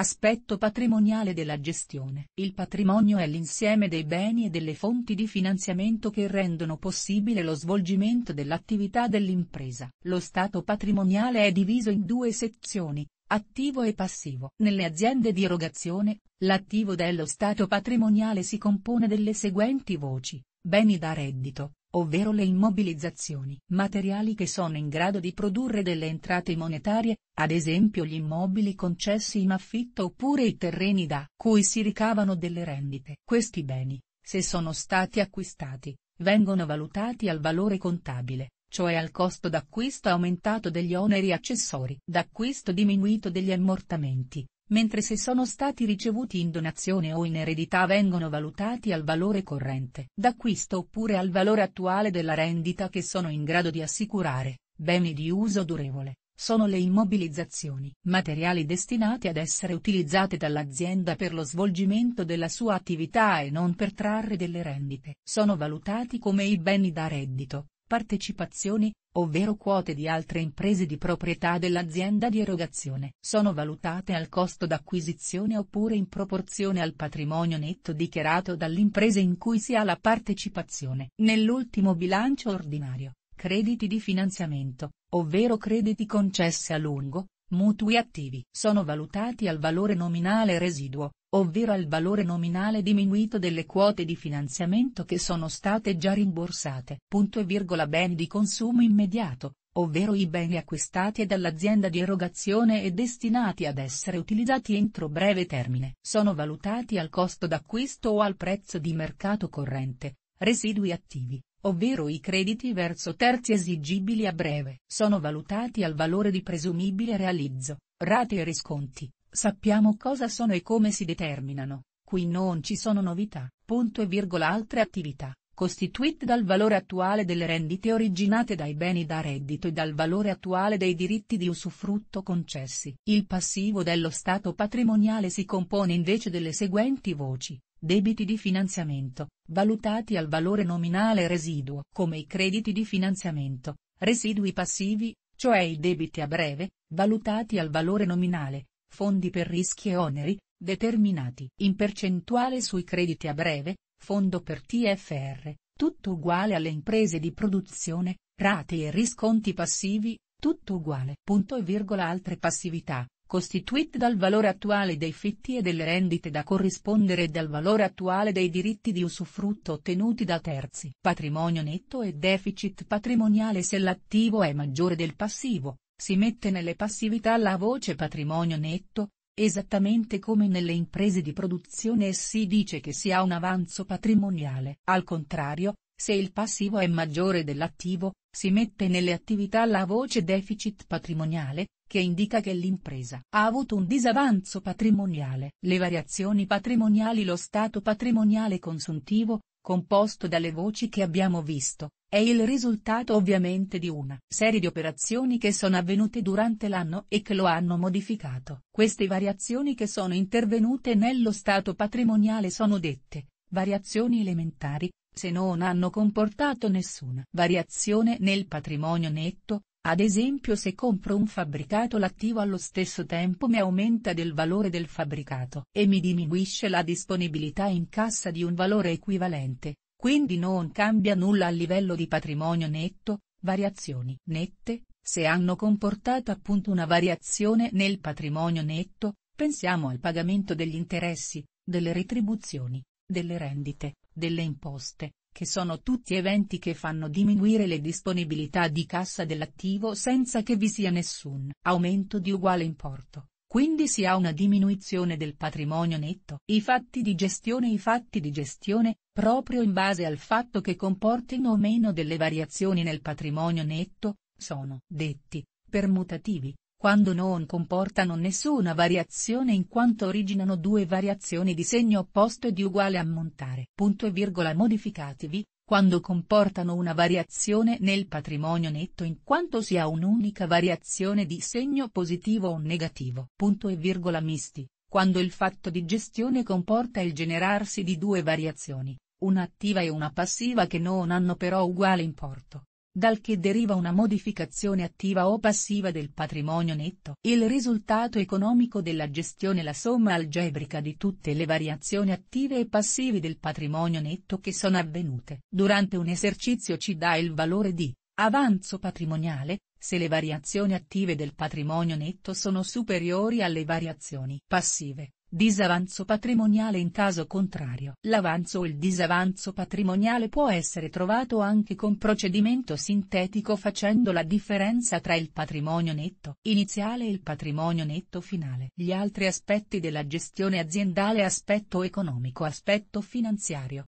Aspetto patrimoniale della gestione. Il patrimonio è l'insieme dei beni e delle fonti di finanziamento che rendono possibile lo svolgimento dell'attività dell'impresa. Lo stato patrimoniale è diviso in due sezioni, attivo e passivo. Nelle aziende di erogazione, l'attivo dello stato patrimoniale si compone delle seguenti voci, beni da reddito, ovvero le immobilizzazioni, materiali che sono in grado di produrre delle entrate monetarie, ad esempio gli immobili concessi in affitto oppure i terreni da cui si ricavano delle rendite. Questi beni, se sono stati acquistati, vengono valutati al valore contabile, cioè al costo d'acquisto aumentato degli oneri accessori, d'acquisto diminuito degli ammortamenti, mentre se sono stati ricevuti in donazione o in eredità vengono valutati al valore corrente d'acquisto oppure al valore attuale della rendita che sono in grado di assicurare, beni di uso durevole, sono le immobilizzazioni, materiali destinati ad essere utilizzate dall'azienda per lo svolgimento della sua attività e non per trarre delle rendite. Sono valutati come i beni da reddito, partecipazioni, ovvero quote di altre imprese di proprietà dell'azienda di erogazione, sono valutate al costo d'acquisizione oppure in proporzione al patrimonio netto dichiarato dall'impresa in cui si ha la partecipazione. Nell'ultimo bilancio ordinario, crediti di finanziamento, ovvero crediti concessi a lungo, Mutui attivi sono valutati al valore nominale residuo, ovvero al valore nominale diminuito delle quote di finanziamento che sono state già rimborsate. Punto e virgola beni di consumo immediato, ovvero i beni acquistati dall'azienda di erogazione e destinati ad essere utilizzati entro breve termine. Sono valutati al costo d'acquisto o al prezzo di mercato corrente, residui attivi, ovvero i crediti verso terzi esigibili a breve, sono valutati al valore di presumibile realizzo, rate e risconti, sappiamo cosa sono e come si determinano, qui non ci sono novità, punto e virgola altre attività, costituite dal valore attuale delle rendite originate dai beni da reddito e dal valore attuale dei diritti di usufrutto concessi. Il passivo dello Stato patrimoniale si compone invece delle seguenti voci, Debiti di finanziamento, valutati al valore nominale residuo, come i crediti di finanziamento, residui passivi, cioè i debiti a breve, valutati al valore nominale, fondi per rischi e oneri, determinati in percentuale sui crediti a breve, fondo per TFR, tutto uguale alle imprese di produzione, rate e risconti passivi, tutto uguale. Punto e virgola altre passività, costituite dal valore attuale dei fitti e delle rendite da corrispondere dal valore attuale dei diritti di usufrutto ottenuti da terzi. Patrimonio netto e deficit patrimoniale Se l'attivo è maggiore del passivo, si mette nelle passività la voce patrimonio netto, esattamente come nelle imprese di produzione e si dice che si ha un avanzo patrimoniale. Al contrario, se il passivo è maggiore dell'attivo, si mette nelle attività la voce deficit patrimoniale, che indica che l'impresa ha avuto un disavanzo patrimoniale. Le variazioni patrimoniali Lo stato patrimoniale consuntivo, composto dalle voci che abbiamo visto, è il risultato ovviamente di una serie di operazioni che sono avvenute durante l'anno e che lo hanno modificato. Queste variazioni che sono intervenute nello stato patrimoniale sono dette variazioni elementari, se non hanno comportato nessuna variazione nel patrimonio netto, ad esempio se compro un fabbricato l'attivo allo stesso tempo mi aumenta del valore del fabbricato e mi diminuisce la disponibilità in cassa di un valore equivalente, quindi non cambia nulla a livello di patrimonio netto, variazioni nette, se hanno comportato appunto una variazione nel patrimonio netto, pensiamo al pagamento degli interessi, delle retribuzioni, delle rendite, delle imposte, che sono tutti eventi che fanno diminuire le disponibilità di cassa dell'attivo senza che vi sia nessun aumento di uguale importo, quindi si ha una diminuzione del patrimonio netto. I fatti di gestione I fatti di gestione, proprio in base al fatto che comportino o meno delle variazioni nel patrimonio netto, sono detti permutativi, quando non comportano nessuna variazione in quanto originano due variazioni di segno opposto e di uguale ammontare. Punto e virgola modificativi, quando comportano una variazione nel patrimonio netto in quanto sia un'unica variazione di segno positivo o negativo. Punto e virgola misti, quando il fatto di gestione comporta il generarsi di due variazioni, una attiva e una passiva che non hanno però uguale importo dal che deriva una modificazione attiva o passiva del patrimonio netto. Il risultato economico della gestione è la somma algebrica di tutte le variazioni attive e passive del patrimonio netto che sono avvenute. Durante un esercizio ci dà il valore di avanzo patrimoniale, se le variazioni attive del patrimonio netto sono superiori alle variazioni passive, Disavanzo patrimoniale in caso contrario. L'avanzo o il disavanzo patrimoniale può essere trovato anche con procedimento sintetico facendo la differenza tra il patrimonio netto iniziale e il patrimonio netto finale. Gli altri aspetti della gestione aziendale aspetto economico aspetto finanziario,